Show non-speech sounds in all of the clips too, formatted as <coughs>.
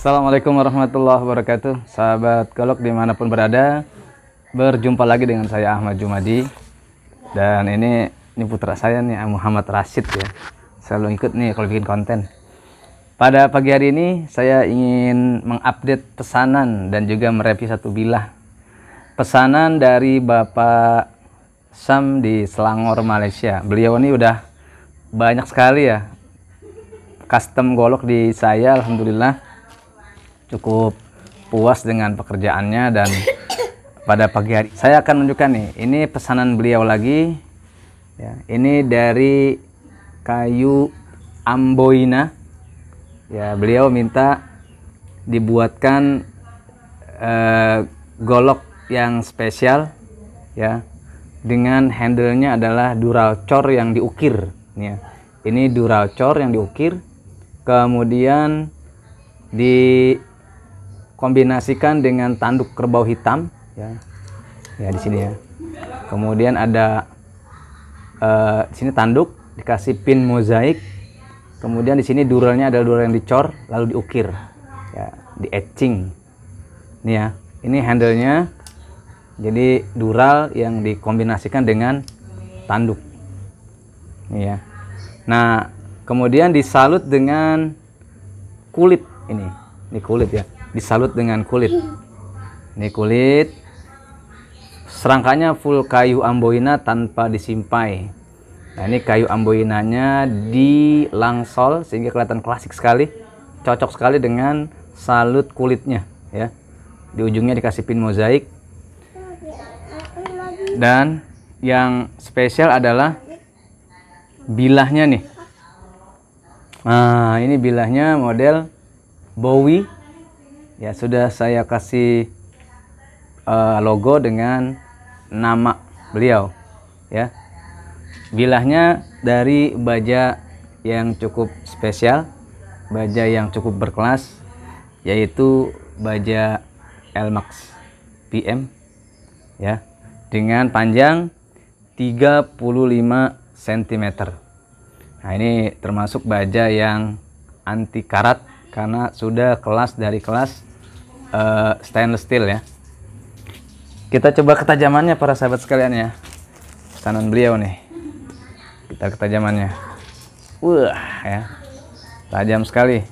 Assalamualaikum warahmatullahi wabarakatuh Sahabat Golok dimanapun berada Berjumpa lagi dengan saya Ahmad Jumadi Dan ini, ini putra saya nih Muhammad Rashid ya selalu ikut nih kalau bikin konten Pada pagi hari ini saya ingin mengupdate pesanan Dan juga merevisi satu bilah Pesanan dari Bapak Sam di Selangor Malaysia Beliau ini udah banyak sekali ya Custom golok di saya Alhamdulillah cukup puas dengan pekerjaannya dan <coughs> pada pagi hari saya akan menunjukkan nih ini pesanan beliau lagi ya ini dari kayu amboina ya beliau minta dibuatkan eh, golok yang spesial ya dengan handlenya adalah duralcor yang diukir nih ya. ini duralcor yang diukir kemudian di kombinasikan dengan tanduk kerbau hitam ya ya di sini ya kemudian ada uh, di sini tanduk dikasih pin mozaik kemudian di sini duralnya ada dural yang dicor lalu diukir ya di etching ini ya ini handlenya jadi dural yang dikombinasikan dengan tanduk ini ya nah kemudian disalut dengan kulit ini ini kulit ya disalut dengan kulit ini kulit serangkanya full kayu amboina tanpa disimpai nah ini kayu amboinanya dilangsol sehingga kelihatan klasik sekali cocok sekali dengan salut kulitnya ya di ujungnya dikasih pin mozaik dan yang spesial adalah bilahnya nih nah ini bilahnya model Bowie ya sudah saya kasih uh, logo dengan nama beliau ya bilahnya dari baja yang cukup spesial baja yang cukup berkelas yaitu baja Lmax PM ya dengan panjang 35 cm nah ini termasuk baja yang anti karat karena sudah kelas dari kelas Eh, stainless steel ya. Kita coba ketajamannya para sahabat sekalian ya. Tanan beliau nih. Kita ketajamannya. Wah ya. Tajam sekali.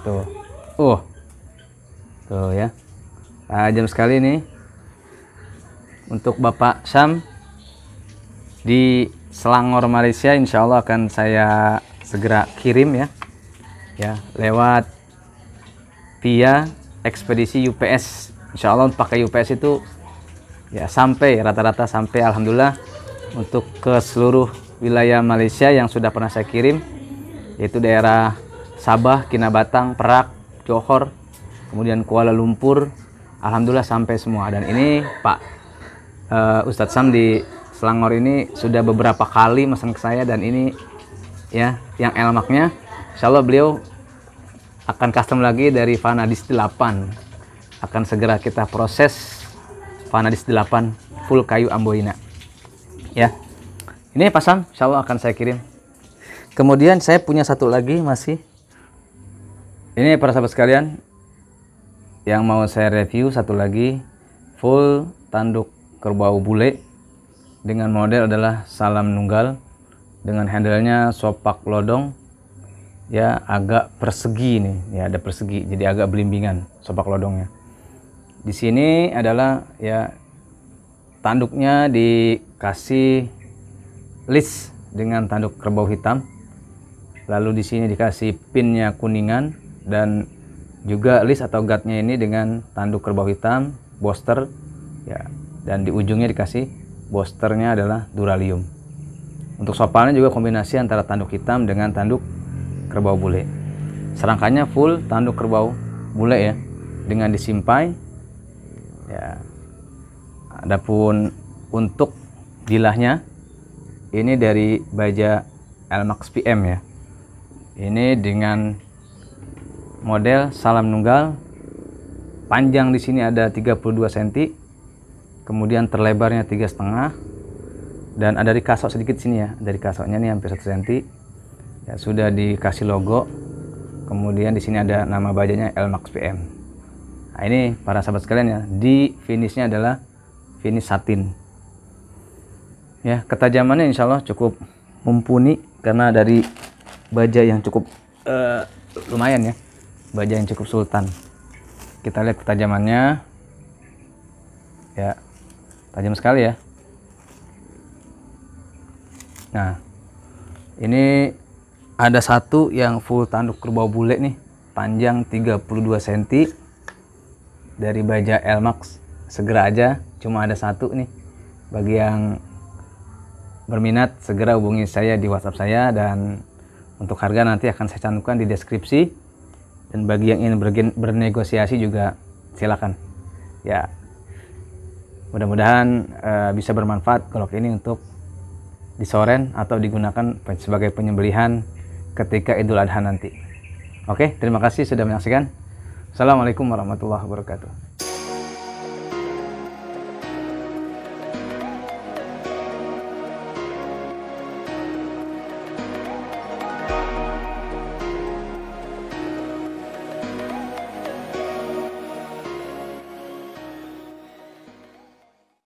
Tuh. Uh. Tuh ya. Tajam sekali nih. Untuk Bapak Sam di Selangor Malaysia insya Allah akan saya segera kirim ya ya lewat via ekspedisi UPS. Insya Allah pakai UPS itu ya sampai rata-rata sampai alhamdulillah untuk ke seluruh wilayah Malaysia yang sudah pernah saya kirim yaitu daerah Sabah, Kinabatang, Perak, Johor, kemudian Kuala Lumpur. Alhamdulillah sampai semua dan ini Pak uh, Ustadz Sam di Selangor ini sudah beberapa kali mesen ke saya dan ini ya yang elmaknya Insya Allah beliau akan custom lagi dari Vanadis 8 akan segera kita proses Vanadis 8 full kayu amboina ya ini pasang insya Allah akan saya kirim kemudian saya punya satu lagi masih ini para sahabat sekalian yang mau saya review satu lagi full tanduk kerbau bule dengan model adalah salam nunggal dengan handlenya sopak lodong ya agak persegi nih ya ada persegi jadi agak belimbingan sopak lodongnya di sini adalah ya tanduknya dikasih list dengan tanduk kerbau hitam lalu di sini dikasih pinnya kuningan dan juga list atau guardnya ini dengan tanduk kerbau hitam booster ya dan di ujungnya dikasih boosternya adalah duralium untuk sopalnya juga kombinasi antara tanduk hitam dengan tanduk kerbau bule. Serangkanya full tanduk kerbau bule ya dengan disimpai ya. Adapun untuk dilahnya ini dari baja Lmax PM ya. Ini dengan model salam nunggal panjang di sini ada 32 cm kemudian terlebarnya tiga setengah dan ada di kasok sedikit sini ya dari kasoknya nih hampir 1 cm ya, sudah dikasih logo kemudian di sini ada nama bajanya Elmax PM nah ini para sahabat sekalian ya di finishnya adalah finish satin ya ketajamannya insya Allah cukup mumpuni karena dari baja yang cukup uh, lumayan ya baja yang cukup sultan kita lihat ketajamannya ya tajam sekali ya nah ini ada satu yang full tanduk kerbau bule nih panjang 32 cm dari baja Elmax segera aja cuma ada satu nih bagi yang berminat segera hubungi saya di WhatsApp saya dan untuk harga nanti akan saya cantumkan di deskripsi dan bagi yang ingin bernegosiasi juga silakan ya mudah-mudahan e, bisa bermanfaat kalau ini untuk disoren atau digunakan sebagai penyembelihan ketika Idul Adha nanti. Oke, terima kasih sudah menyaksikan. Assalamualaikum warahmatullahi wabarakatuh.